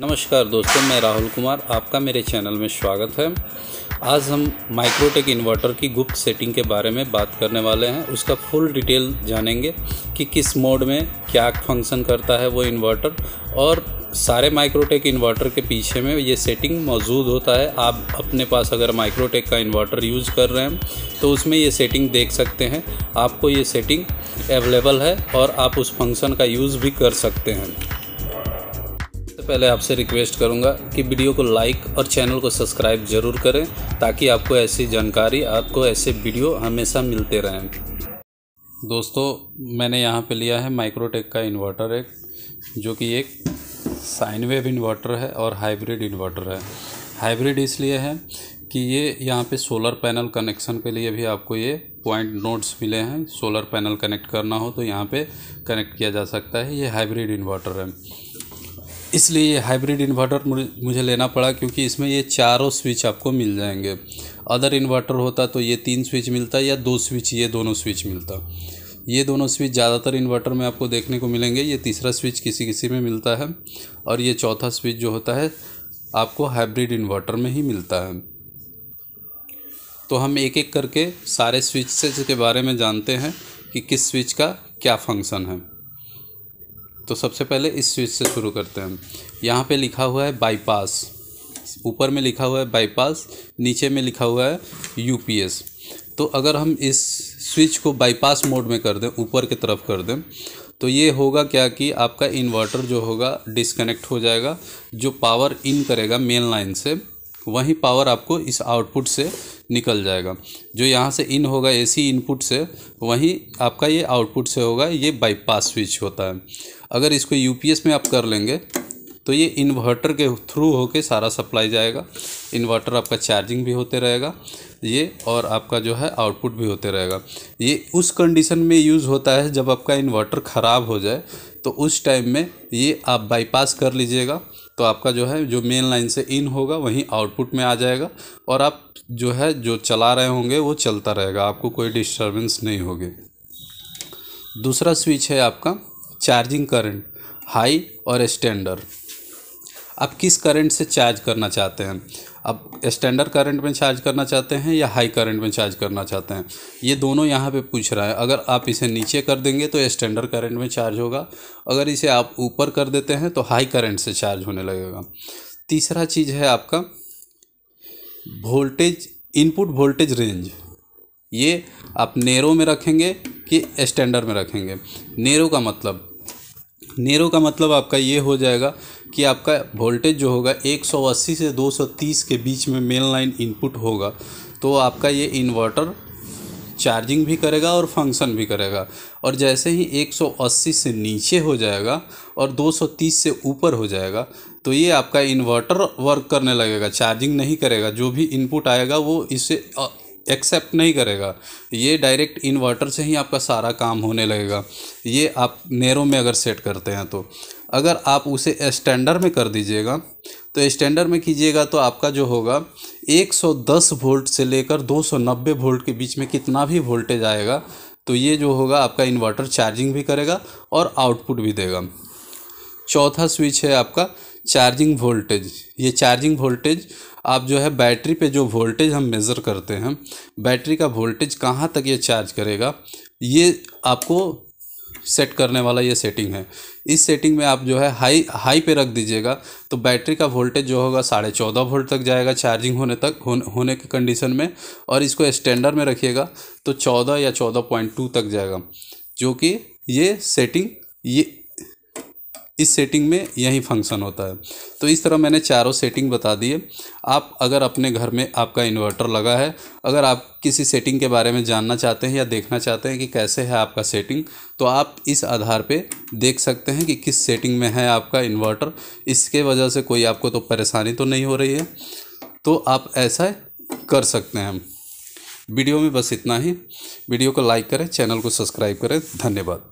नमस्कार दोस्तों मैं राहुल कुमार आपका मेरे चैनल में स्वागत है आज हम माइक्रोटेक इन्वर्टर की गुप्त सेटिंग के बारे में बात करने वाले हैं उसका फुल डिटेल जानेंगे कि किस मोड में क्या फंक्शन करता है वो इन्वर्टर और सारे माइक्रोटेक इन्वर्टर के पीछे में ये सेटिंग मौजूद होता है आप अपने पास अगर माइक्रोटेक का इन्वर्टर यूज़ कर रहे हैं तो उसमें ये सेटिंग देख सकते हैं आपको ये सेटिंग अवेलेबल है और आप उस फंक्शन का यूज़ भी कर सकते हैं पहले आपसे रिक्वेस्ट करूँगा कि वीडियो को लाइक और चैनल को सब्सक्राइब ज़रूर करें ताकि आपको ऐसी जानकारी आपको ऐसे वीडियो हमेशा मिलते रहें दोस्तों मैंने यहाँ पे लिया है माइक्रोटेक का इन्वर्टर एक जो कि एक साइन वेव इन्वर्टर है और हाइब्रिड इन्वर्टर है हाइब्रिड इसलिए है कि ये यहाँ पे सोलर पैनल कनेक्शन के लिए भी आपको ये पॉइंट नोड्स मिले हैं सोलर पैनल कनेक्ट करना हो तो यहाँ पे कनेक्ट किया जा सकता है ये हाइब्रिड इन्वर्टर है इसलिए ये हाइब्रिड इन्वर्टर मुझे लेना पड़ा क्योंकि इसमें ये चारों स्विच आपको मिल जाएंगे अदर इन्वर्टर होता तो ये तीन स्विच मिलता या दो स्विच ये दोनों स्विच मिलता ये दोनों स्विच ज़्यादातर इन्वर्टर में आपको देखने को मिलेंगे ये तीसरा स्विच किसी किसी में मिलता है और ये चौथा स्विच जो होता है आपको हाइब्रिड इन्वर्टर में ही मिलता है तो हम एक एक करके सारे स्विचेस के बारे में जानते हैं कि किस स्विच का क्या फंक्शन है तो सबसे पहले इस स्विच से शुरू करते हैं यहाँ पे लिखा हुआ है बाईपास ऊपर में लिखा हुआ है बाईपास नीचे में लिखा हुआ है यूपीएस तो अगर हम इस स्विच को बाईपास मोड में कर दें ऊपर की तरफ कर दें तो ये होगा क्या कि आपका इन्वर्टर जो होगा डिसकनेक्ट हो जाएगा जो पावर इन करेगा मेन लाइन से वही पावर आपको इस आउटपुट से निकल जाएगा जो यहाँ से इन होगा एसी इनपुट से वहीं आपका ये आउटपुट से होगा ये बाईपास स्विच होता है अगर इसको यूपीएस में आप कर लेंगे तो ये इन्वर्टर के थ्रू होके सारा सप्लाई जाएगा इन्वर्टर आपका चार्जिंग भी होते रहेगा ये और आपका जो है आउटपुट भी होते रहेगा ये उस कंडीशन में यूज़ होता है जब आपका इन्वर्टर ख़राब हो जाए तो उस टाइम में ये आप बाईपास कर लीजिएगा तो आपका जो है जो मेन लाइन से इन होगा वहीं आउटपुट में आ जाएगा और आप जो है जो चला रहे होंगे वो चलता रहेगा आपको कोई डिस्टर्बेंस नहीं होगी दूसरा स्विच है आपका चार्जिंग करंट हाई और स्टैंडर्ड आप किस करंट से चार्ज करना चाहते हैं आप स्टैंडर्ड करंट में चार्ज करना चाहते हैं या हाई करंट में चार्ज करना चाहते हैं ये दोनों यहाँ पे पूछ रहा है अगर आप इसे नीचे कर देंगे तो स्टैंडर्ड करंट में चार्ज होगा अगर इसे आप ऊपर कर देते हैं तो हाई करंट से चार्ज होने लगेगा तीसरा चीज़ है आपका वोल्टेज इनपुट वोल्टेज रेंज ये आप नेरो में रखेंगे कि स्टैंडर्ड में रखेंगे नेरो का मतलब नेरो का मतलब आपका ये हो जाएगा कि आपका वोल्टेज जो होगा 180 से 230 के बीच में मेन लाइन इनपुट होगा तो आपका ये इन्वर्टर चार्जिंग भी करेगा और फंक्शन भी करेगा और जैसे ही 180 से नीचे हो जाएगा और 230 से ऊपर हो जाएगा तो ये आपका इन्वर्टर वर्क करने लगेगा चार्जिंग नहीं करेगा जो भी इनपुट आएगा वो इसे एक्सेप्ट नहीं करेगा ये डायरेक्ट इन्वर्टर से ही आपका सारा काम होने लगेगा ये आप नेरो में अगर सेट करते हैं तो अगर आप उसे स्टैंडर्ड में कर दीजिएगा तो स्टैंडर्ड में कीजिएगा तो आपका जो होगा 110 वोल्ट से लेकर 290 वोल्ट के बीच में कितना भी वोल्टेज आएगा तो ये जो होगा आपका इन्वर्टर चार्जिंग भी करेगा और आउटपुट भी देगा चौथा स्विच है आपका चार्जिंग वोल्टेज ये चार्जिंग वोल्टेज आप जो है बैटरी पे जो वोल्टेज हम मेज़र करते हैं बैटरी का वोल्टेज कहाँ तक ये चार्ज करेगा ये आपको सेट करने वाला ये सेटिंग है इस सेटिंग में आप जो है हाई हाई पे रख दीजिएगा तो बैटरी का वोल्टेज जो होगा साढ़े चौदह वोल्ट तक जाएगा चार्जिंग होने तक हो, होने के कंडीशन में और इसको स्टैंडर्ड में रखिएगा तो चौदह या चौदह पॉइंट टू तक जाएगा जो कि ये सेटिंग ये इस सेटिंग में यही फंक्शन होता है तो इस तरह मैंने चारों सेटिंग बता दिए आप अगर अपने घर में आपका इन्वर्टर लगा है अगर आप किसी सेटिंग के बारे में जानना चाहते हैं या देखना चाहते हैं कि कैसे है आपका सेटिंग तो आप इस आधार पे देख सकते हैं कि किस सेटिंग में है आपका इन्वर्टर इसके वजह से कोई आपको तो परेशानी तो नहीं हो रही है तो आप ऐसा कर सकते हैं वीडियो में बस इतना ही वीडियो को लाइक करें चैनल को सब्सक्राइब करें धन्यवाद